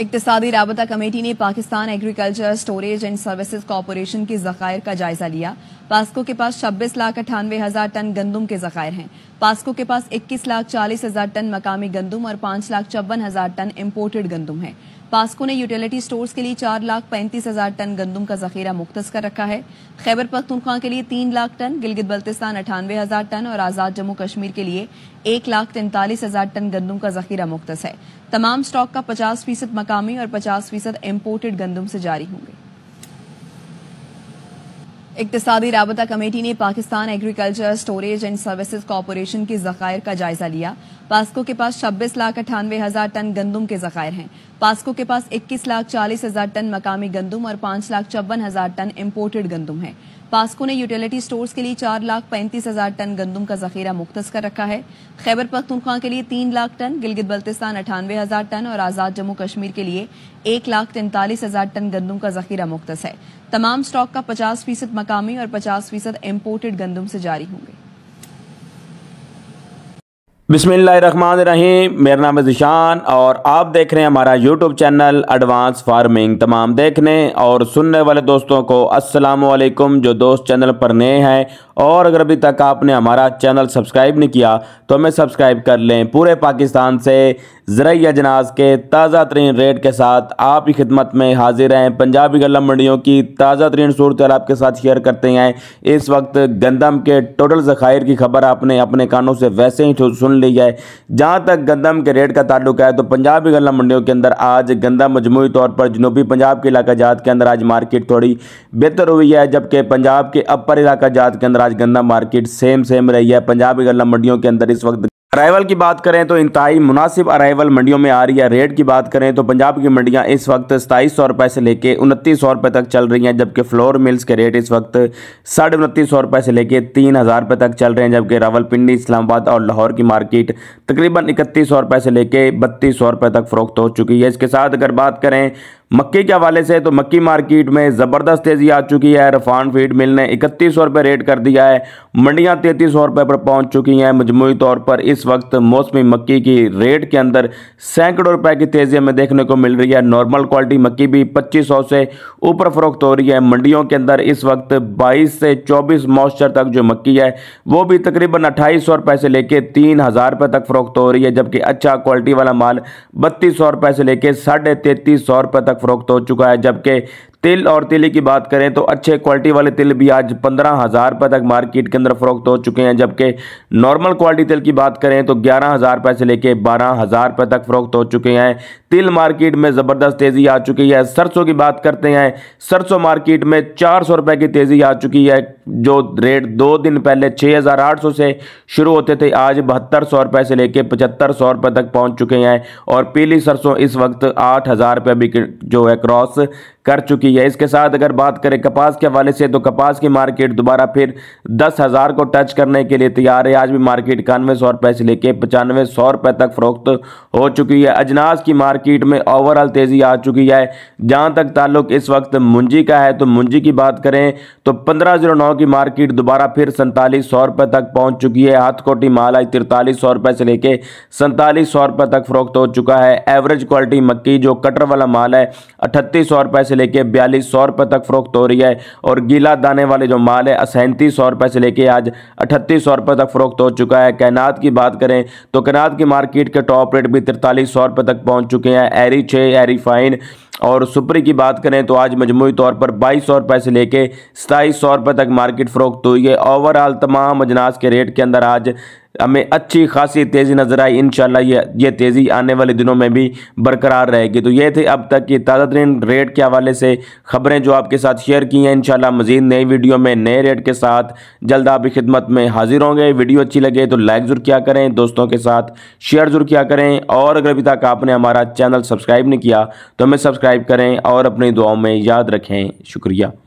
इकतदी रबता कमेटी ने Pakistan agriculture storage and services corporation के जखायर का जायजा लिया पास्को के पास छब्बीस लाख अठानवे हजार टन गंदम के जखायर हैं पास्को के पास इक्कीस लाख चालीस हजार टन मकामी गंदम और पांच लाख चौवन हजार टन इम्पोर्टेड गंदम है पास्को ने यूटिलिटी स्टोर्स के लिए चार लाख पैंतीस हजार टन गंदम का जखीरा मुख्त कर रखा है खैबर पख्तनख्वा के लिए तीन लाख टन गिलगित बल्तिस्तान अठानवे हजार टन और आज़ाद जम्मू कश्मीर के लिए एक लाख तैंतालीस हजार टन गंदम का जखीरा मुख्त है तमाम स्टॉक का पचास फीसद मकामी और पचास फीसद इम्पोर्टेड गंदम से जारी होंगे इकतदी रबता कमेटी ने Pakistan agriculture storage and services corporation के जखायर का जायजा लिया पास्को के पास छब्बीस लाख अट्ठानवे हजार टन गंदम के जखायर हैं पास्को के पास इक्कीस लाख चालीस हजार टन मकामी गंदम और पांच लाख चौवन हजार टन इम्पोर्टेड गंदम है पास्को ने यूटिलिटी स्टोर्स के लिए चार लाख पैंतीस हजार टन गंदम का जखीरा मुख्त कर रखा है खैबर पख्तनख्वा के लिए तीन लाख टन गिलगित बल्तिस्तान अठानवे हजार टन और आज़ाद जम्मू कश्मीर के लिए एक लाख तैंतालीस हजार टन गंदम का जखीरा मुख्त है तमाम स्टॉक का पचास फीसद मकामी और पचास फीसद इम्पोर्टेड गंदम से जारी होंगे बिसमीम मेरा नाम है जिशान और आप देख रहे हैं हमारा यूट्यूब चैनल एडवांस फार्मिंग तमाम देखने और सुनने वाले दोस्तों को अस्सलाम वालेकुम जो दोस्त चैनल पर नए हैं और अगर अभी तक आपने हमारा चैनल सब्सक्राइब नहीं किया तो हमें सब्सक्राइब कर लें पूरे पाकिस्तान से ज़रिए अजनास के ताज़ा तरीन रेट के साथ आपकी खिदमत में हाजिर हैं पंजाबी गला मंडियों की ताज़ा तरीन सूरत आपके साथ शेयर करते हैं इस वक्त गंदम के टोटल ज़खायर की खबर आपने अपने कानों से वैसे ही सुन ली है जहाँ तक गंदम के रेट का ताल्लुक है तो पंजाबी गला मंडियों के अंदर आज गंदा मजमू तौर पर जनूबी पंजाब के इलाका जात के अंदर आज मार्केट थोड़ी बेहतर हुई है जबकि पंजाब के अपर इलाका जात के अंदर आज गंदा मार्केट सेम सेम रही है पंजाबी गला मंडियों के अंदर इस वक्त अराइवल की बात करें तो इंतहाई मुनासिब अराइवल मंडियों में आ रही है रेट की बात करें तो पंजाब की मंडियां इस वक्त सताईस सौ रुपये से लेकर उनतीस सौ रुपये तक चल रही हैं जबकि फ्लोर मिल्स के रेट इस वक्त साढ़े उनतीस सौ रुपये से लेकर तीन हज़ार रुपये तक चल रहे हैं जबकि रावलपिंडी इस्लामाबाद और लाहौर की मार्केट तकरीबन इकतीस सौ रुपये से लेकर बत्तीस सौ रुपये तक फरोख्त हो चुकी है इसके साथ अगर बात करें मक्की के हवाले से तो मक्की मार्केट में ज़बरदस्त तेज़ी आ चुकी है रफान फीड मिल ने इकतीस सौ रुपये रेट कर दिया है मंडियां तैंतीस सौ रुपये पर पहुंच चुकी हैं मजमू तौर पर इस वक्त मौसमी मक्की की रेट के अंदर सैकड़ों रुपए की तेज़ी हमें देखने को मिल रही है नॉर्मल क्वालिटी मक्की भी पच्चीस सौ से ऊपर फरोख्त हो रही है मंडियों के अंदर इस वक्त बाईस से चौबीस मॉइस्चर तक जो मक्की है वो भी तकरीबन अट्ठाईस सौ रुपये से लेकर तीन हज़ार रुपये तक फरोख्त हो रही है जबकि अच्छा क्वालिटी वाला माल बत्तीस सौ रुपए से लेकर साढ़े तैतीस सौ रुपये तक फरोख्त हो चुका है जबकि तिल और तिल की बात करें तो अच्छे क्वालिटी वाले तिल भी आज पंद्रह हज़ार रुपये तक मार्केट के अंदर फरोख्त हो चुके हैं जबकि नॉर्मल क्वालिटी तिल की बात करें तो ग्यारह हज़ार रुपये से लेकर बारह हज़ार रुपये तक फरोख्त हो चुके हैं तिल मार्केट में ज़बरदस्त तेज़ी आ चुकी है सरसों की बात करते हैं सरसों मार्केट में चार सौ रुपये की तेज़ी आ चुकी है जो रेट दो दिन पहले 6,800 से शुरू होते थे आज बहत्तर सौ रुपये से लेकर पचहत्तर सौ रुपये तक पहुंच चुके हैं और पीली सरसों इस वक्त आठ हज़ार रुपये भी जो है क्रॉस कर चुकी है इसके साथ अगर बात करें कपास के हवाले से तो कपास की मार्केट दोबारा फिर दस हज़ार को टच करने के लिए तैयार है आज भी मार्केट इक्यानवे सौ रुपये से लेकर पचानवे सौ रुपये तक फरोख्त हो चुकी है अजनास की मार्केट में ओवरऑल तेज़ी आ चुकी है जहाँ तक ताल्लुक इस वक्त मुंजी का है तो मुंजी की बात करें तो पंद्रह जीरो नौ की मार्केट दोबारा फिर सैंतालीस सौ रुपये तक पहुंच चुकी है हाथकोटी मालाई तिरतालीस सौ रुपये से लेके सैंतालीस सौ रुपये तक फरोख्त हो चुका है एवरेज क्वालिटी मक्की जो कटर वाला माल है अठतीस सौ रुपये से लेके बयालीस सौ रुपये तक फरोख्त हो रही है और गीला दाने वाले जो माल है सैंतीस सौ रुपये से लेके आज अठतीस सौ रुपये तक फरोख्त हो चुका है कैनात की बात करें तो कैनात की मार्केट के टॉप रेट भी तिरतालीस सौ रुपये तक पहुँच चुके हैं एरी छः एरी फाइन और सुपरी की बात करें तो आज मजमू तौर पर बाईस सौ रुपए से लेके सताईस सौ रुपए तक मार्केट फ़रोख्त हुई है ओवरऑल तमाम अजनास के रेट के अंदर आज हमें अच्छी खासी तेज़ी नज़र आई इन ये ये तेज़ी आने वाले दिनों में भी बरकरार रहेगी तो ये थे अब तक की ताज़ा तरीन रेट के हवाले से खबरें जो आपके साथ शेयर की हैं इन मज़ीद नई वीडियो में नए रेट के साथ जल्द आपकी खिदमत में हाजिर होंगे वीडियो अच्छी लगे तो लाइक ज़रूर किया करें दोस्तों के साथ शेयर ज़रूर किया करें और अगर अभी तक आपने हमारा चैनल सब्सक्राइब नहीं किया तो हमें सब्सक्राइब करें और अपनी दुआओं में याद रखें शुक्रिया